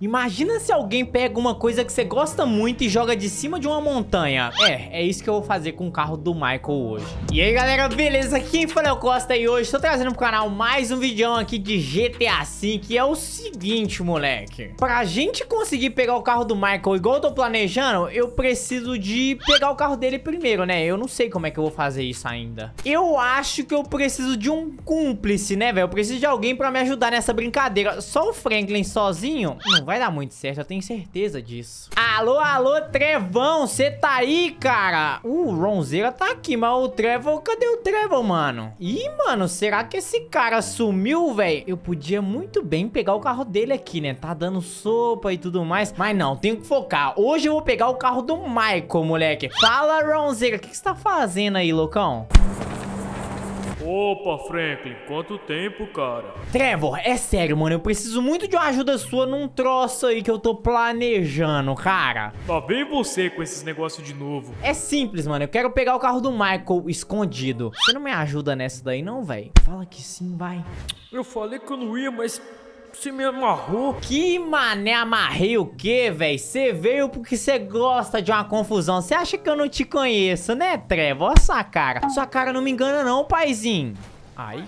Imagina se alguém pega uma coisa que você gosta muito e joga de cima de uma montanha. É, é isso que eu vou fazer com o carro do Michael hoje. E aí, galera, beleza? Aqui é eu Costa e hoje estou trazendo pro canal mais um vídeo aqui de GTA V, que é o seguinte, moleque. Pra gente conseguir pegar o carro do Michael igual eu tô planejando, eu preciso de pegar o carro dele primeiro, né? Eu não sei como é que eu vou fazer isso ainda. Eu acho que eu preciso de um cúmplice, né, velho? Eu preciso de alguém pra me ajudar nessa brincadeira. Só o Franklin sozinho? Não vai dar muito certo, eu tenho certeza disso. Alô, alô, Trevão, você tá aí, cara? Uh, o Ronzeira tá aqui, mas o Trevor, cadê o Trevor, mano? Ih, mano, será que esse cara sumiu, velho? Eu podia muito bem pegar o carro dele aqui, né? Tá dando sopa e tudo mais, mas não, tenho que focar. Hoje eu vou pegar o carro do Michael, moleque. Fala, Ronzeira, o que, que você tá fazendo aí, loucão? Opa, Franklin, quanto tempo, cara? Trevor, é sério, mano, eu preciso muito de uma ajuda sua num troço aí que eu tô planejando, cara. tá bem você com esses negócios de novo. É simples, mano, eu quero pegar o carro do Michael escondido. Você não me ajuda nessa daí não, velho? Fala que sim, vai. Eu falei que eu não ia, mas você me amarrou. Que mané, amarrei o quê, velho? Você veio porque você gosta de uma confusão. Você acha que eu não te conheço, né, Trevo? Olha sua cara. Sua cara não me engana não, paizinho. Ai...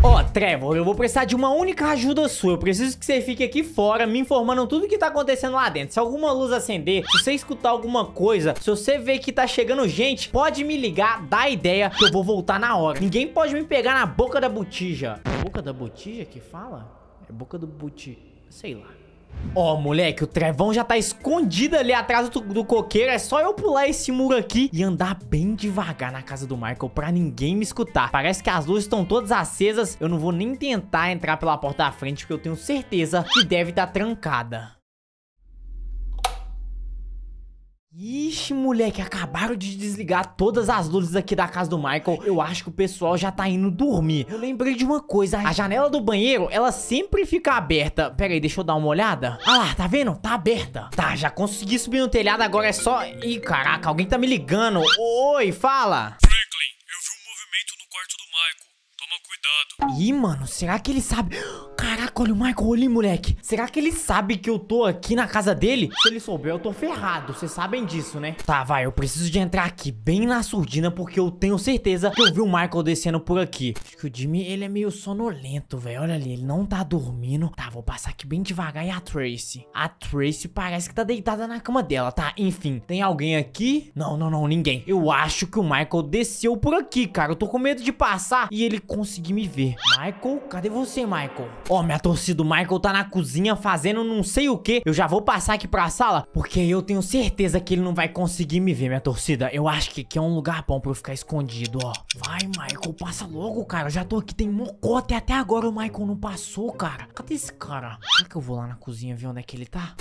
Ó, oh, Trevor, eu vou precisar de uma única ajuda sua. Eu preciso que você fique aqui fora, me informando tudo que tá acontecendo lá dentro. Se alguma luz acender, se você escutar alguma coisa, se você ver que tá chegando gente, pode me ligar, dá ideia, que eu vou voltar na hora. Ninguém pode me pegar na boca da botija. É boca da botija que fala? É boca do botija. Sei lá. Ó, oh, moleque, o trevão já tá escondido ali atrás do, do, coqueiro. É só eu pular esse muro aqui e andar bem devagar na casa do Michael pra ninguém me escutar. Parece que as luzes estão todas acesas. Eu não vou nem tentar entrar pela porta da frente, porque eu tenho certeza que deve estar tá trancada. Ixi, moleque, acabaram de desligar todas as luzes aqui da casa do Michael. Eu acho que o pessoal já tá indo dormir. Eu lembrei de uma coisa. A janela do banheiro, ela sempre fica aberta. Pera aí, deixa eu dar uma olhada. Ah lá, tá vendo? Tá aberta. Tá, já consegui subir no telhado, agora é só... Ih, caraca, alguém tá me ligando. Oi, fala. Franklin, eu vi um movimento no quarto do Michael. Toma cuidado. Ih, mano, será que ele sabe... Caraca, olha o Michael ali, moleque. Será que ele sabe que eu tô aqui na casa dele? Se ele souber, eu tô ferrado. Vocês sabem disso, né? Tá, vai. Eu preciso de entrar aqui bem na surdina, porque eu tenho certeza que eu vi o Michael descendo por aqui. Acho que o Jimmy, ele é meio sonolento, velho. Olha ali, ele não tá dormindo. Tá, vou passar aqui bem devagar. E a Tracy? A Tracy parece que tá deitada na cama dela, tá? Enfim, tem alguém aqui? Não, não, não, ninguém. Eu acho que o Michael desceu por aqui, cara. Eu tô com medo de passar e ele conseguir me ver. Michael, cadê você, Michael? Ó, oh, minha torcida do Michael tá na cozinha fazendo não sei o que. Eu já vou passar aqui pra sala, porque eu tenho certeza que ele não vai conseguir me ver, minha torcida. Eu acho que aqui é um lugar bom pra eu ficar escondido, ó. Vai, Michael, passa logo, cara. Eu já tô aqui, tem mocota e até agora o Michael não passou, cara. Cadê esse cara? Será que eu vou lá na cozinha ver onde é que ele tá?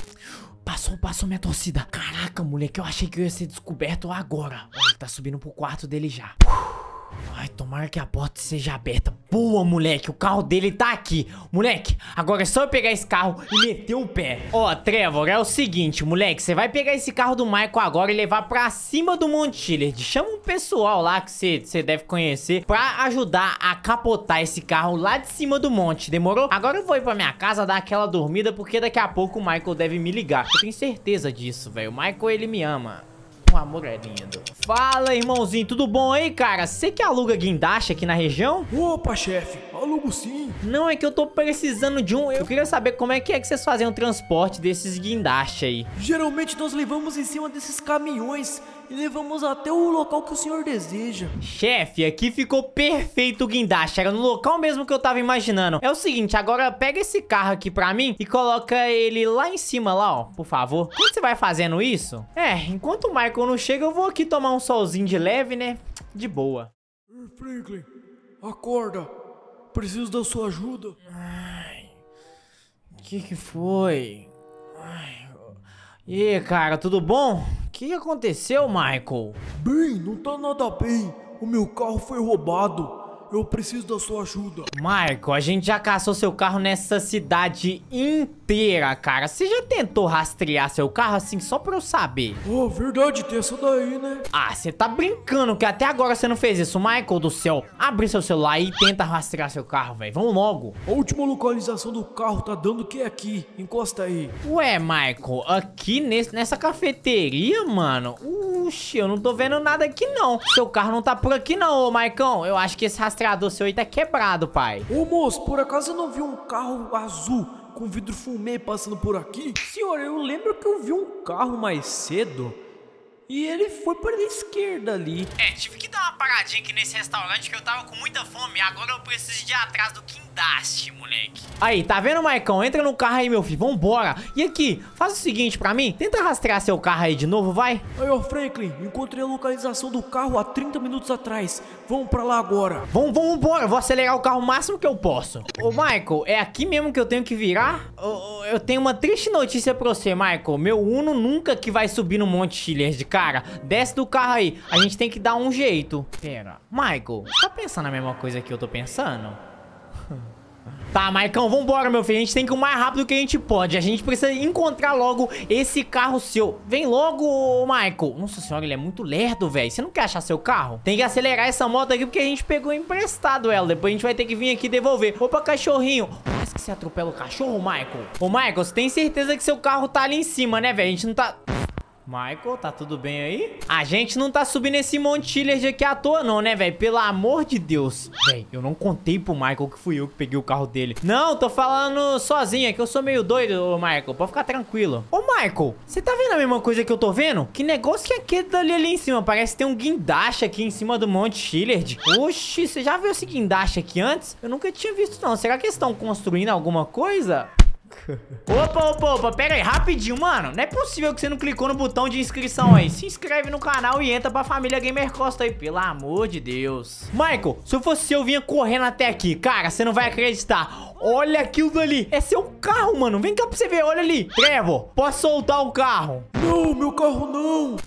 Passou, passou minha torcida. Caraca, moleque, eu achei que eu ia ser descoberto agora. Ele tá subindo pro quarto dele já. Uf. Ai, tomara que a porta seja aberta. Boa, moleque, o carro dele tá aqui. Moleque, agora é só eu pegar esse carro e meter o pé. Ó, oh, Trevor, é o seguinte, moleque, você vai pegar esse carro do Michael agora e levar pra cima do Monte Chillard. Chama um pessoal lá que você deve conhecer pra ajudar a capotar esse carro lá de cima do monte, demorou? Agora eu vou ir pra minha casa dar aquela dormida porque daqui a pouco o Michael deve me ligar. Eu tenho certeza disso, velho. O Michael, ele me ama. O amor é lindo. Fala, irmãozinho, tudo bom aí, cara? Você que aluga guindaste aqui na região? Opa, chefe, alugo sim. Não, é que eu tô precisando de um... Eu queria saber como é que é que vocês fazem o transporte desses guindastes aí. Geralmente nós levamos em cima desses caminhões e levamos até o local que o senhor deseja. Chefe, aqui ficou perfeito o guindaste. Era no local mesmo que eu tava imaginando. É o seguinte, agora pega esse carro aqui pra mim e coloca ele lá em cima, lá, ó, por favor. Quando você vai fazendo isso? É, enquanto o Michael não chega, eu vou aqui tomar um solzinho de leve, né? De boa. Hum, Franklin, acorda. Preciso da sua ajuda. Ai, que que foi? Ai, e aí, cara, tudo bom? que aconteceu, Michael? Bem, não tá nada bem. O meu carro foi roubado eu preciso da sua ajuda. Michael, a gente já caçou seu carro nessa cidade inteira, cara. Você já tentou rastrear seu carro assim só pra eu saber? Oh, verdade, tem essa daí, né? Ah, você tá brincando que até agora você não fez isso, Michael do céu. Abre seu celular e tenta rastrear seu carro, velho. Vamos logo. A última localização do carro tá dando que é aqui. Encosta aí. Ué, Michael, aqui nesse, nessa cafeteria, mano? Uxi, eu não tô vendo nada aqui não. Seu carro não tá por aqui não, ô Maicon. Eu acho que esse rastreador rastreador seu aí tá quebrado, pai. Ô, moço, por acaso eu não vi um carro azul com vidro fumê passando por aqui? Senhor, eu lembro que eu vi um carro mais cedo e ele foi para a esquerda ali. É, tive que dar uma paradinha aqui nesse restaurante que eu tava com muita fome. Agora eu preciso ir atrás do quintal ajudaste, moleque. Aí, tá vendo, Maicon? Entra no carro aí, meu filho. Vambora. E aqui, faz o seguinte pra mim. Tenta rastrear seu carro aí de novo, vai. ô, Franklin, encontrei a localização do carro há 30 minutos atrás. Vamos pra lá agora. Vamos, vamos embora. Vou acelerar o carro o máximo que eu posso. Ô, Michael, é aqui mesmo que eu tenho que virar? Eu tenho uma triste notícia pra você, Michael. Meu Uno nunca que vai subir no Monte Chillers de cara. Desce do carro aí. A gente tem que dar um jeito. Pera. Michael, tá pensando na mesma coisa que eu tô pensando? Tá, Maicão, vambora, meu filho. A gente tem que ir o mais rápido que a gente pode. A gente precisa encontrar logo esse carro seu. Vem logo, Michael. Nossa senhora, ele é muito lerdo, velho. Você não quer achar seu carro? Tem que acelerar essa moto aqui porque a gente pegou emprestado ela. Depois a gente vai ter que vir aqui devolver. Opa, cachorrinho. Parece que você atropela o cachorro, Michael. Ô, Michael, você tem certeza que seu carro tá ali em cima, né, velho? A gente não tá... Michael, tá tudo bem aí? A gente não tá subindo esse Monte de aqui à toa não, né, velho? Pelo amor de Deus. Véi, eu não contei pro Michael que fui eu que peguei o carro dele. Não, tô falando sozinha, que eu sou meio doido, Michael. Pode ficar tranquilo. Ô, Michael, você tá vendo a mesma coisa que eu tô vendo? Que negócio que é aquele dali ali em cima? Parece que tem um guindaste aqui em cima do Monte Chillard. Oxi, você já viu esse guindaste aqui antes? Eu nunca tinha visto, não. Será que eles estão construindo alguma coisa? Opa, opa, opa, pera aí, rapidinho, mano Não é possível que você não clicou no botão de inscrição aí Se inscreve no canal e entra pra família Gamer Costa aí, pelo amor de Deus Michael, se eu fosse eu, vinha correndo até aqui Cara, você não vai acreditar Olha aquilo ali. é seu carro, mano Vem cá pra você ver, olha ali Trevor, posso soltar o carro? Não, meu carro não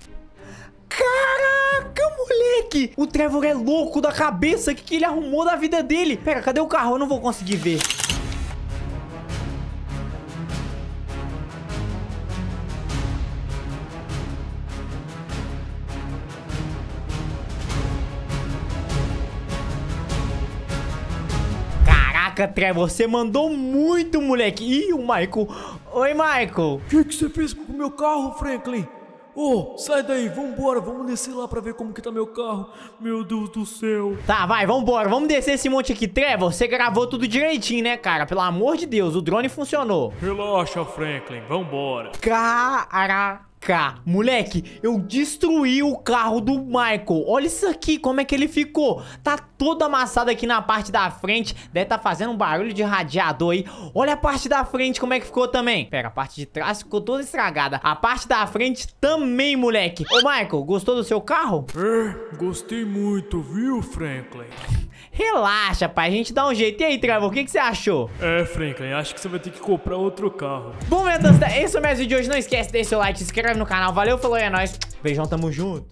Caraca, moleque O Trevor é louco da cabeça O que, que ele arrumou da vida dele? Pera, cadê o carro? Eu não vou conseguir ver Caraca, Trevor, você mandou muito, moleque. Ih, o Michael. Oi, Michael. O que, que você fez com o meu carro, Franklin? Ô, oh, sai daí, vambora, vamos descer lá pra ver como que tá meu carro. Meu Deus do céu. Tá, vai, vambora, vamos descer esse monte aqui. Trevor, você gravou tudo direitinho, né, cara? Pelo amor de Deus, o drone funcionou. Relaxa, Franklin, vambora. Caraca. Moleque, eu destruí o carro do Michael Olha isso aqui, como é que ele ficou Tá tudo amassado aqui na parte da frente. Deve tá fazendo um barulho de radiador aí. Olha a parte da frente como é que ficou também. Pera, a parte de trás ficou toda estragada. A parte da frente também, moleque. Ô, Michael, gostou do seu carro? É, gostei muito, viu, Franklin? Relaxa, pai, a gente dá um jeito. E aí, Trevor, o que, que você achou? É, Franklin, acho que você vai ter que comprar outro carro. Bom, meu Deus, esse é o meu vídeo de hoje. Não esquece de deixar seu like, se inscreve no canal. Valeu, falou e é nóis. Beijão, tamo junto.